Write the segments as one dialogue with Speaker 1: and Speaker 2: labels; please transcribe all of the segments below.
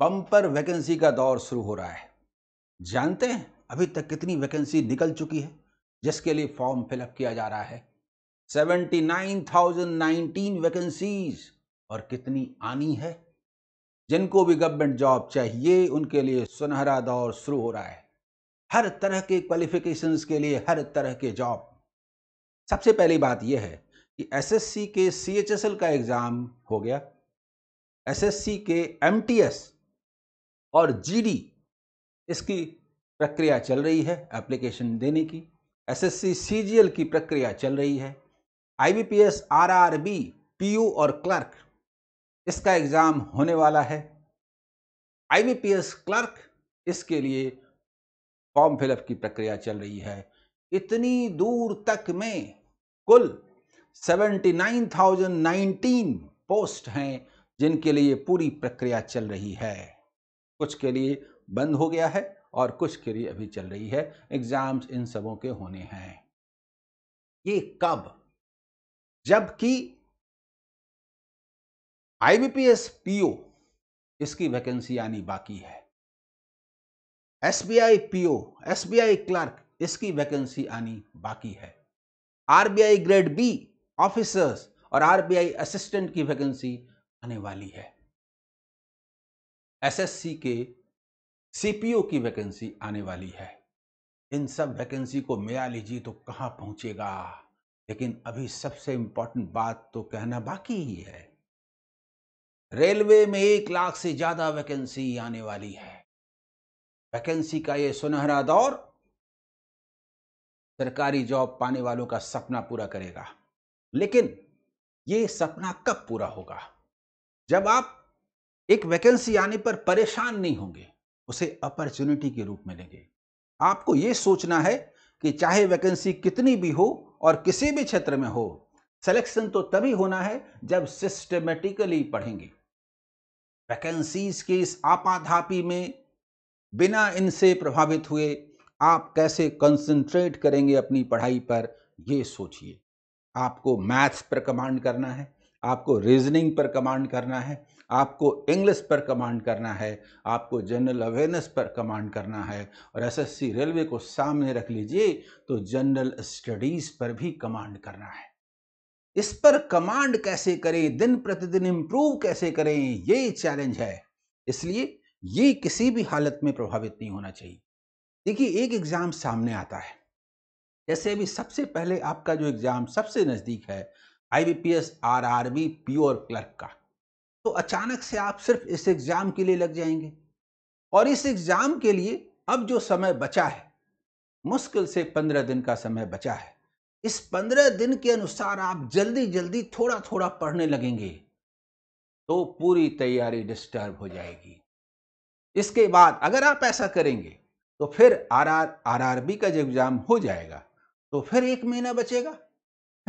Speaker 1: पंपर vacancy का दौर शुरू हो रहा है जानते हैं अभी तक कितनी वैकेंसी निकल चुकी है जिसके लिए फॉर्म फिलअप किया जा रहा है 79,019 वैकेंसीज और कितनी आनी है जिनको भी गवर्नमेंट जॉब चाहिए उनके लिए सुनहरा दौर शुरू हो रहा है हर तरह के क्वालिफिकेशंस के लिए हर तरह के जॉब सबसे पहली बात यह है कि एसएससी के सीएचएसएल का एग्ज़ाम हो गया एसएससी के एमटीएस और जीडी इसकी प्रक्रिया चल रही है एप्लीकेशन देने की एसएससी सीजीएल की प्रक्रिया चल रही है आईबीपीएस आरआरबी पीयू और क्लर्क इसका एग्ज़ाम होने वाला है आईबीपीएस क्लर्क इसके लिए फॉर्म फिलअप की प्रक्रिया चल रही है इतनी दूर तक में कुल 79,019 पोस्ट हैं जिनके लिए पूरी प्रक्रिया चल रही है कुछ के लिए बंद हो गया है और कुछ के लिए अभी चल रही है एग्ज़ाम्स इन सबों के होने हैं ये कब जबकि आईबीपीएस पीओ इसकी वैकेंसी आनी बाकी है एसबीआई पीओ एसबीआई क्लर्क इसकी वैकेंसी आनी बाकी है आरबीआई ग्रेड बी ऑफिसर्स और आरबीआई असिस्टेंट की वैकेंसी आने वाली है एसएससी के सीपीओ की वैकेंसी आने वाली है इन सब वैकेंसी को मिला लीजिए तो कहाँ पहुँचेगा लेकिन अभी सबसे इम्पोर्टेंट बात तो कहना बाकी ही है रेलवे में एक लाख से ज़्यादा वैकेंसी आने वाली है वैकेंसी का ये सुनहरा दौर सरकारी जॉब पाने वालों का सपना पूरा करेगा लेकिन ये सपना कब पूरा होगा जब आप एक वैकेंसी आने पर परेशान नहीं होंगे उसे अपॉर्चुनिटी के रूप में लेंगे आपको यह सोचना है कि चाहे वैकेंसी कितनी भी हो और किसी भी क्षेत्र में हो सिलेक्शन तो तभी होना है जब सिस्टमेटिकली पढ़ेंगे वैकेंसीज के इस आपाधापी में बिना इनसे प्रभावित हुए आप कैसे कंसंट्रेट करेंगे अपनी पढ़ाई पर यह सोचिए आपको मैथ्स पर कमांड करना है आपको रीजनिंग पर कमांड करना है आपको इंग्लिश पर कमांड करना है आपको जनरल अवेयरनेस पर कमांड करना है और एसएससी रेलवे को सामने रख लीजिए तो जनरल स्टडीज़ पर भी कमांड करना है इस पर कमांड कैसे करें दिन प्रतिदिन इम्प्रूव कैसे करें ये चैलेंज है इसलिए ये किसी भी हालत में प्रभावित नहीं होना चाहिए देखिए एक एग्ज़ाम सामने आता है जैसे अभी सबसे पहले आपका जो एग्ज़ाम सबसे नज़दीक है I B P S R R B pure clerk का तो अचानक से आप सिर्फ इस एग्ज़ाम के लिए लग जाएंगे और इस एग्ज़ाम के लिए अब जो समय बचा है मुश्किल से पंद्रह दिन का समय बचा है इस पंद्रह दिन के अनुसार आप जल्दी जल्दी थोड़ा थोड़ा पढ़ने लगेंगे तो पूरी तैयारी डिस्टर्ब हो जाएगी इसके बाद अगर आप ऐसा करेंगे तो फिर R R R R B का जो एग्ज़ाम हो जाएगा तो फिर एक महीना बचेगा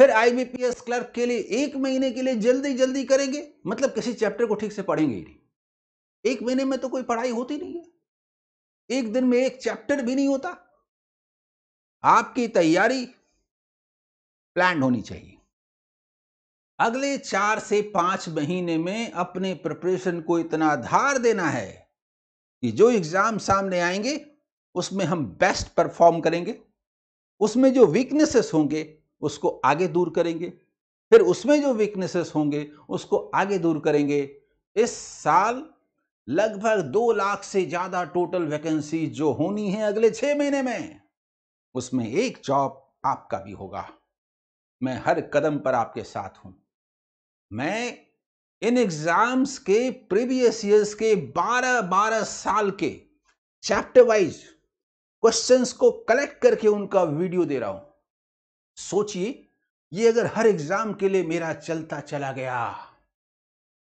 Speaker 1: फिर आईबीपीएस क्लर्क के लिए एक महीने के लिए जल्दी जल्दी करेंगे मतलब किसी चैप्टर को ठीक से पढ़ेंगे ही नहीं एक महीने में तो कोई पढ़ाई होती नहीं है एक दिन में एक चैप्टर भी नहीं होता आपकी तैयारी प्लान होनी चाहिए अगले चार से पांच महीने में अपने प्रिपरेशन को इतना धार देना है कि जो एग्जाम सामने आएंगे उसमें हम बेस्ट परफॉर्म करेंगे उसमें जो वीकनेसेस होंगे उसको आगे दूर करेंगे फिर उसमें जो वीकनेसेस होंगे उसको आगे दूर करेंगे इस साल लगभग दो लाख से ज़्यादा टोटल वैकेंसी जो होनी है अगले छह महीने में उसमें एक जॉब आपका भी होगा मैं हर कदम पर आपके साथ हूं मैं इन एग्जाम्स के प्रीवियस ईयर्स के 12-12 साल के चैप्टर वाइज क्वेश्चंस को कलेक्ट करके उनका वीडियो दे रहा हूं सोचिए ये अगर हर एग्जाम के लिए मेरा चलता चला गया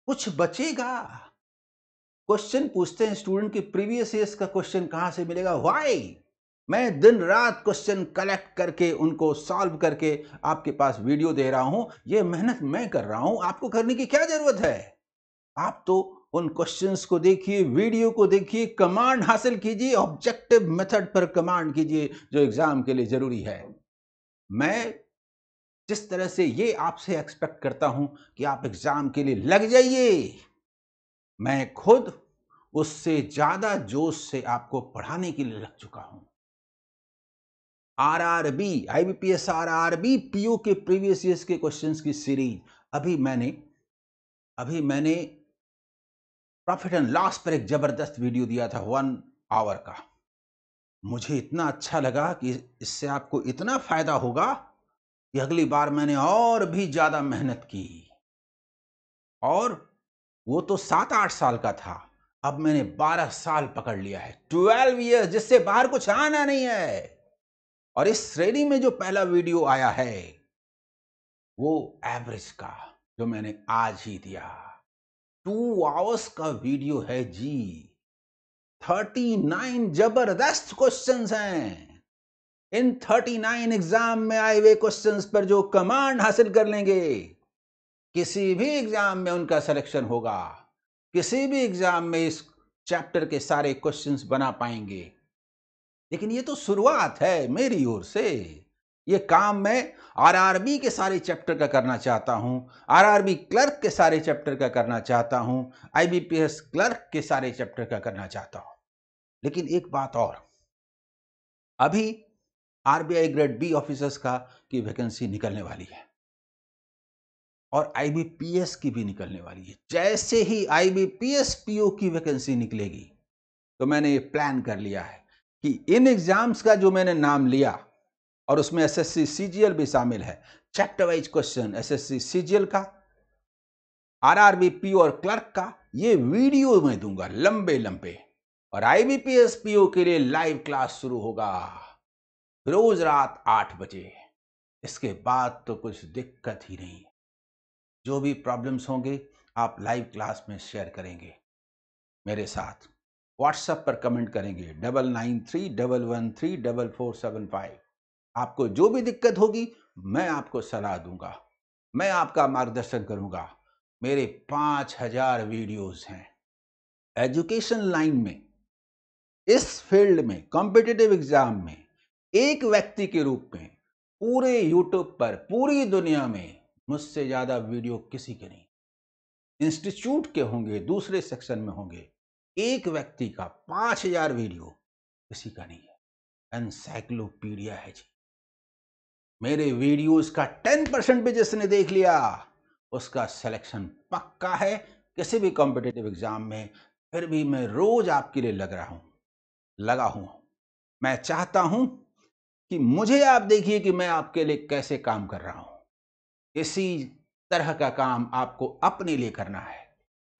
Speaker 1: कुछ बचेगा क्वेश्चन पूछते हैं स्टूडेंट के प्रीवियस ईयर का क्वेश्चन कहां से मिलेगा वाई मैं दिन रात क्वेश्चन कलेक्ट करके उनको सॉल्व करके आपके पास वीडियो दे रहा हूं यह मेहनत मैं कर रहा हूं आपको करने की क्या जरूरत है आप तो उन क्वेश्चंस को देखिए वीडियो को देखिए कमांड हासिल कीजिए ऑब्जेक्टिव मेथड पर कमांड कीजिए जो एग्जाम के लिए जरूरी है मैं जिस तरह से ये आपसे एक्सपेक्ट करता हूं कि आप एग्जाम के लिए लग जाइए मैं खुद उससे ज्यादा जोश से आपको पढ़ाने के लिए लग चुका हूं आरआरबी आईबीपीएस आरआरबी पीयू के प्रीवियस ईयर के क्वेश्चंस की सीरीज अभी मैंने अभी मैंने प्रॉफिट एंड लॉस पर एक जबरदस्त वीडियो दिया था वन आवर का मुझे इतना अच्छा लगा कि इससे आपको इतना फ़ायदा होगा कि अगली बार मैंने और भी ज़्यादा मेहनत की और वो तो सात आठ साल का था अब मैंने बारह साल पकड़ लिया है ट्वेल्व ईयर्स जिससे बाहर कुछ आना नहीं है और इस श्रेणी में जो पहला वीडियो आया है वो एवरेज का जो मैंने आज ही दिया टू आवर्स का वीडियो है जी थर्टी नाइन जबरदस्त क्वेश्चन हैं इन थर्टी नाइन एग्जाम में आए हुए क्वेश्चन पर जो कमांड हासिल कर लेंगे किसी भी एग्जाम में उनका सिलेक्शन होगा किसी भी एग्जाम में इस चैप्टर के सारे क्वेश्चंस बना पाएंगे लेकिन ये तो शुरुआत है मेरी ओर से ये काम मैं आरआरबी के सारे चैप्टर का करना चाहता हूँ आरआरबी क्लर्क के सारे चैप्टर का करना चाहता हूँ आईबीपीएस क्लर्क के सारे चैप्टर का करना चाहता हूँ लेकिन एक बात और अभी आरबीआई ग्रेड बी ऑफिसर्स का की वैकेंसी निकलने वाली है और आईबीपीएस की भी निकलने वाली है जैसे ही आईबीपीएस पीओ की वैकेंसी निकलेगी तो मैंने ये प्लान कर लिया है कि इन एग्जाम्स का जो मैंने नाम लिया और उसमें एसएससी सीजीएल भी शामिल है chapter wise question SSC CGL का आरआरबी पीओ और क्लर्क का ये वीडियो मैं दूंगा लंबे लंबे और आईबीपीएस पीओ के लिए लाइव क्लास शुरू होगा रोज रात आठ बजे इसके बाद तो कुछ दिक्कत ही नहीं जो भी प्रॉब्लम्स होंगे आप लाइव क्लास में शेयर करेंगे मेरे साथ व्हाट्सएप पर कमेंट करेंगे double nine three double one three double four seven five आपको जो भी दिक्कत होगी मैं आपको सलाह दूंगा मैं आपका मार्गदर्शन करूंगा मेरे पाँच हजार वीडियोज़ हैं एजुकेशन लाइन में इस फील्ड में कॉम्पिटेटिव एग्जाम में एक व्यक्ति के रूप में पूरे यूट्यूब पर पूरी दुनिया में मुझसे ज़्यादा वीडियो किसी के नहीं इंस्टीट्यूट के होंगे दूसरे सेक्शन में होंगे एक व्यक्ति का पांच हजार वीडियो किसी का नहीं है एनसाइक्लोपीडिया है जी मेरे वीडियोस का टेन परसेंट भी जिसने देख लिया उसका सिलेक्शन पक्का है किसी भी कॉम्पिटेटिव एग्जाम में फिर भी मैं रोज आपके लिए लग रहा हूं लगा हुआ हूं मैं चाहता हूं कि मुझे आप देखिए कि मैं आपके लिए कैसे काम कर रहा हूं इसी तरह का काम आपको अपने लिए करना है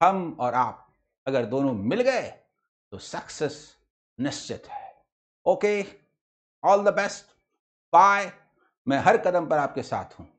Speaker 1: हम और आप अगर दोनों मिल गए तो सक्सेस निश्चित है okay all the best bye मैं हर कदम पर आपके साथ हूं